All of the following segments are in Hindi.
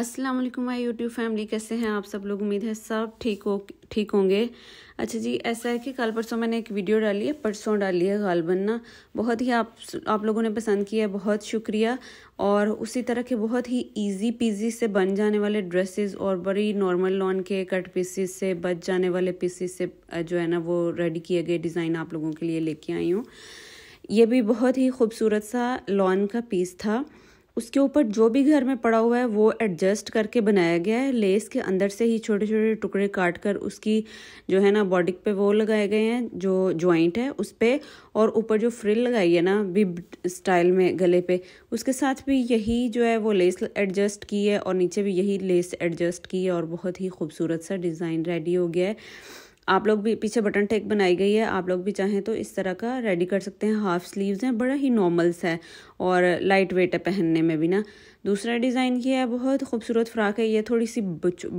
अस्सलाम वालेकुम माय यूट्यूब फैमिली कैसे हैं आप सब लोग उम्मीद है सब ठीक हो ठीक होंगे अच्छा जी ऐसा है कि कल परसों मैंने एक वीडियो डाली है परसों डाली है गालबन ना बहुत ही आप आप लोगों ने पसंद किया है बहुत शुक्रिया और उसी तरह के बहुत ही इजी पीजी से बन जाने वाले ड्रेसेस और बड़ी नॉर्मल लॉन के कट पीसीस से बच जाने वाले पीसीस से जो है ना वो रेडी किए गए डिज़ाइन आप लोगों के लिए लेके आई हूँ ये भी बहुत ही खूबसूरत सा लॉन का पीस था उसके ऊपर जो भी घर में पड़ा हुआ है वो एडजस्ट करके बनाया गया है लेस के अंदर से ही छोटे छोटे टुकड़े काट कर उसकी जो है ना बॉडी पे वो लगाए गए हैं जो जॉइंट है उस पर और ऊपर जो फ्रिल लगाई है ना बिब स्टाइल में गले पे उसके साथ भी यही जो है वो लेस एडजस्ट की है और नीचे भी यही लेस एडजस्ट की है और बहुत ही खूबसूरत सा डिज़ाइन रेडी हो गया है आप लोग भी पीछे बटन टेक बनाई गई है आप लोग भी चाहें तो इस तरह का रेडी कर सकते हैं हाफ स्लीव्स हैं बड़ा ही नॉर्मल्स है और लाइट वेट है पहनने में भी ना दूसरा डिज़ाइन ये है बहुत खूबसूरत फ्राक है ये थोड़ी सी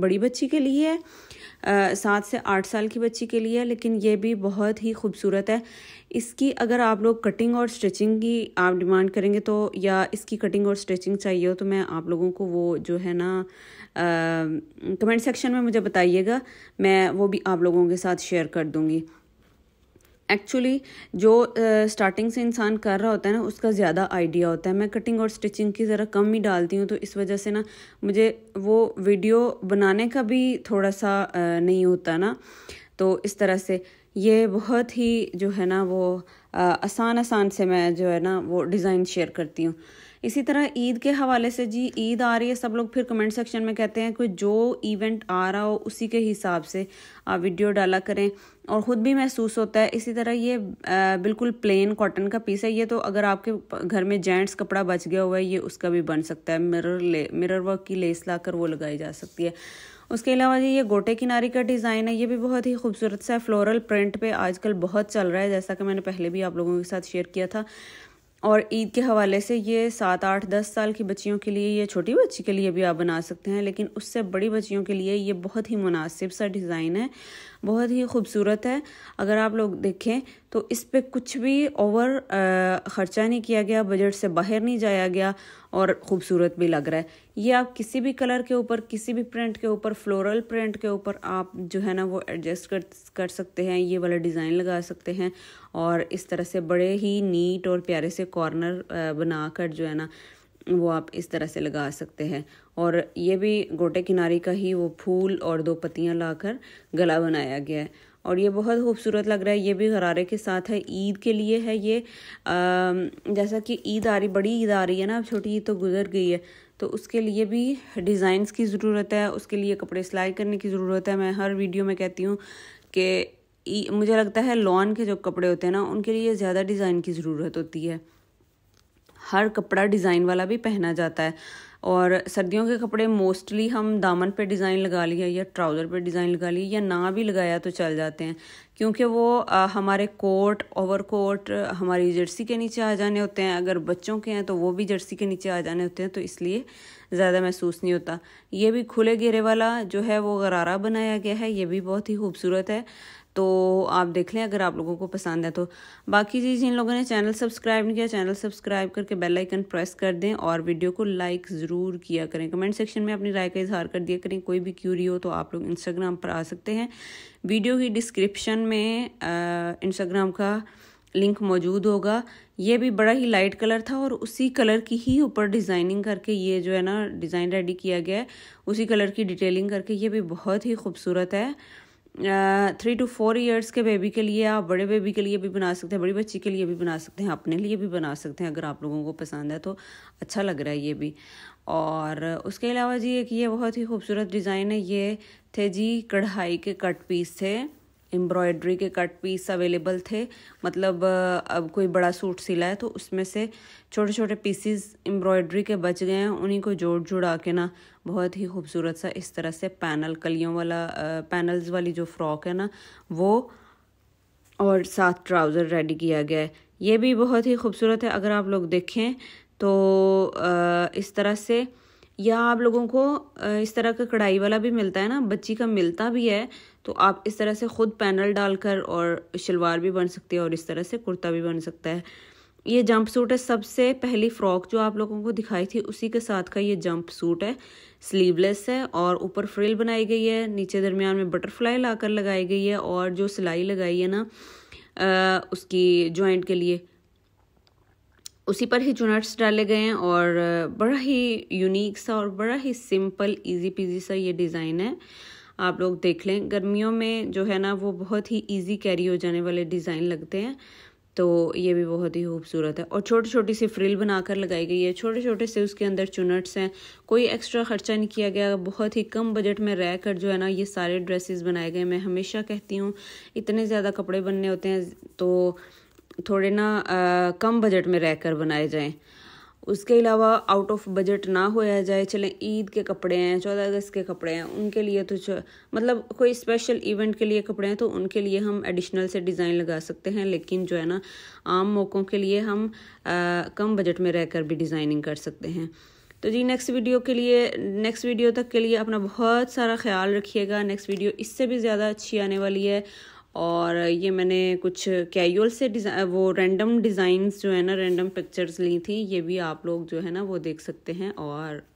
बड़ी बच्ची के लिए है सात से आठ साल की बच्ची के लिए है लेकिन ये भी बहुत ही खूबसूरत है इसकी अगर आप लोग कटिंग और स्टिचिंग की आप डिमांड करेंगे तो या इसकी कटिंग और स्टिचिंग चाहिए हो तो मैं आप लोगों को वो जो है ना कमेंट सेक्शन में मुझे बताइएगा मैं वो भी आप लोगों के साथ शेयर कर दूँगी एक्चुअली जो स्टार्टिंग uh, से इंसान कर रहा होता है ना उसका ज़्यादा आइडिया होता है मैं कटिंग और स्टिचिंग की ज़रा कम ही डालती हूँ तो इस वजह से ना मुझे वो वीडियो बनाने का भी थोड़ा सा uh, नहीं होता ना तो इस तरह से ये बहुत ही जो है ना वो uh, आसान आसान से मैं जो है ना वो डिज़ाइन शेयर करती हूँ इसी तरह ईद के हवाले से जी ईद आ रही है सब लोग फिर कमेंट सेक्शन में कहते हैं कि जो इवेंट आ रहा हो उसी के हिसाब से आप वीडियो डाला करें और ख़ुद भी महसूस होता है इसी तरह ये बिल्कुल प्लेन कॉटन का पीस है ये तो अगर आपके घर में जेंट्स कपड़ा बच गया हुआ है ये उसका भी बन सकता है मिरर ले मिरर वर्क की लेस लाकर वो लगाई जा सकती है उसके अलावा जी ये गोटे किनारी का डिज़ाइन है ये भी बहुत ही खूबसूरत सा फ्लोरल प्रिंट पे आजकल बहुत चल रहा है जैसा कि मैंने पहले भी आप लोगों के साथ शेयर किया था और ईद के हवाले से ये सात आठ दस साल की बच्चियों के लिए या छोटी बच्ची के लिए भी आप बना सकते हैं लेकिन उससे बड़ी बच्चियों के लिए ये बहुत ही मुनासिब सा डिज़ाइन है बहुत ही खूबसूरत है अगर आप लोग देखें तो इस पर कुछ भी ओवर ख़र्चा नहीं किया गया बजट से बाहर नहीं जाया गया और ख़ूबसूरत भी लग रहा है ये आप किसी भी कलर के ऊपर किसी भी प्रिंट के ऊपर फ्लोरल प्रिंट के ऊपर आप जो है ना वो एडजस्ट कर कर सकते हैं ये वाला डिज़ाइन लगा सकते हैं और इस तरह से बड़े ही नीट और प्यारे से कॉर्नर बनाकर जो है ना वो आप इस तरह से लगा सकते हैं और ये भी गोटे किनारी का ही वो फूल और दो पत्तियां लाकर गला बनाया गया है और ये बहुत खूबसूरत लग रहा है ये भी गरारे के साथ है ईद के लिए है ये आ, जैसा कि ईद आ रही बड़ी ईद आ रही है ना अब छोटी ईद तो गुजर गई है तो उसके लिए भी डिज़ाइंस की ज़रूरत है उसके लिए कपड़े सिलाई करने की ज़रूरत है मैं हर वीडियो में कहती हूँ कि मुझे लगता है लॉन के जो कपड़े होते हैं ना उनके लिए ज़्यादा डिज़ाइन की ज़रूरत होती है हर कपड़ा डिज़ाइन वाला भी पहना जाता है और सर्दियों के कपड़े मोस्टली हम दामन पे डिज़ाइन लगा लिया या ट्राउज़र पे डिज़ाइन लगा लिया या ना भी लगाया तो चल जाते हैं क्योंकि वो आ, हमारे कोट ओवर कोट हमारी जर्सी के नीचे आ जाने होते हैं अगर बच्चों के हैं तो वो भी जर्सी के नीचे आ जाने होते हैं तो इसलिए ज़्यादा महसूस नहीं होता ये भी खुले घेरे वाला जो है वो गरारा बनाया गया है ये भी बहुत ही खूबसूरत है तो आप देख लें अगर आप लोगों को पसंद है तो बाकी जी जिन लोगों ने चैनल सब्सक्राइब नहीं किया चैनल सब्सक्राइब करके बेल आइकन प्रेस कर दें और वीडियो को लाइक ज़रूर किया करें कमेंट सेक्शन में अपनी राय का इजहार कर दिया करें कोई भी क्यूरी हो तो आप लोग इंस्टाग्राम पर आ सकते हैं वीडियो की डिस्क्रिप्शन में इंस्टाग्राम का लिंक मौजूद होगा ये भी बड़ा ही लाइट कलर था और उसी कलर की ही ऊपर डिज़ाइनिंग करके ये जो है ना डिज़ाइन रेडी किया गया है उसी कलर की डिटेलिंग करके ये भी बहुत ही खूबसूरत है थ्री टू फोर ईयर्स के बेबी के लिए आप बड़े बेबी के लिए भी बना सकते हैं बड़ी बच्ची के लिए भी बना सकते हैं अपने लिए भी बना सकते हैं अगर आप लोगों को पसंद है तो अच्छा लग रहा है ये भी और उसके अलावा जी एक ये बहुत ही खूबसूरत डिज़ाइन है ये थे जी कढ़ाई के कट पीस थे एम्ब्रॉयड्री के कट पीस अवेलेबल थे मतलब अब कोई बड़ा सूट सिला है तो उसमें से छोटे छोटे पीसीज एम्ब्रॉयड्री के बच गए हैं उन्हीं को जोड़ जुड़ा के ना बहुत ही खूबसूरत सा इस तरह से पैनल कलियों वाला पैनल्स वाली जो फ्रॉक है ना वो और साथ ट्राउज़र रेडी किया गया है ये भी बहुत ही खूबसूरत है अगर आप लोग देखें तो इस तरह से या आप लोगों को इस तरह का कढ़ाई वाला भी मिलता है ना बच्ची का मिलता भी है तो आप इस तरह से ख़ुद पैनल डालकर और शलवार भी बन सकती है और इस तरह से कुर्ता भी बन सकता है ये जंप सूट है सबसे पहली फ़्रॉक जो आप लोगों को दिखाई थी उसी के साथ का ये जंप सूट है स्लीवलेस है और ऊपर फ्रिल बनाई गई है नीचे दरमियान में बटरफ्लाई लाकर लगाई गई है और जो सिलाई लगाई है ना उसकी जॉइंट के लिए उसी पर ही चुनट्स डाले गए हैं और बड़ा ही यूनिक सा और बड़ा ही सिंपल इजी पीजी सा ये डिज़ाइन है आप लोग देख लें गर्मियों में जो है ना वो बहुत ही इजी कैरी हो जाने वाले डिज़ाइन लगते हैं तो ये भी बहुत ही खूबसूरत है और छोटी छोटी सी फ्रिल बनाकर लगाई गई है छोटे छोटे से उसके अंदर चुनट्स हैं कोई एक्स्ट्रा ख़र्चा नहीं किया गया बहुत ही कम बजट में रह कर जो है ना ये सारे ड्रेसेस बनाए गए मैं हमेशा कहती हूँ इतने ज़्यादा कपड़े बनने होते हैं तो थोड़े ना आ, कम बजट में रहकर बनाए जाएं उसके अलावा आउट ऑफ बजट ना होया जाए चलें ईद के कपड़े हैं चौदह अगस्त के कपड़े हैं उनके लिए तो मतलब कोई स्पेशल इवेंट के लिए कपड़े हैं तो उनके लिए हम एडिशनल से डिज़ाइन लगा सकते हैं लेकिन जो है ना आम मौक़ों के लिए हम आ, कम बजट में रहकर भी डिज़ाइनिंग कर सकते हैं तो जी नेक्स्ट वीडियो के लिए नेक्स्ट वीडियो तक के लिए अपना बहुत सारा ख्याल रखिएगा नेक्स्ट वीडियो इससे भी ज़्यादा अच्छी आने वाली है और ये मैंने कुछ कैजुअल से वो रैंडम डिज़ाइंस जो है ना रैंडम पिक्चर्स ली थी ये भी आप लोग जो है ना वो देख सकते हैं और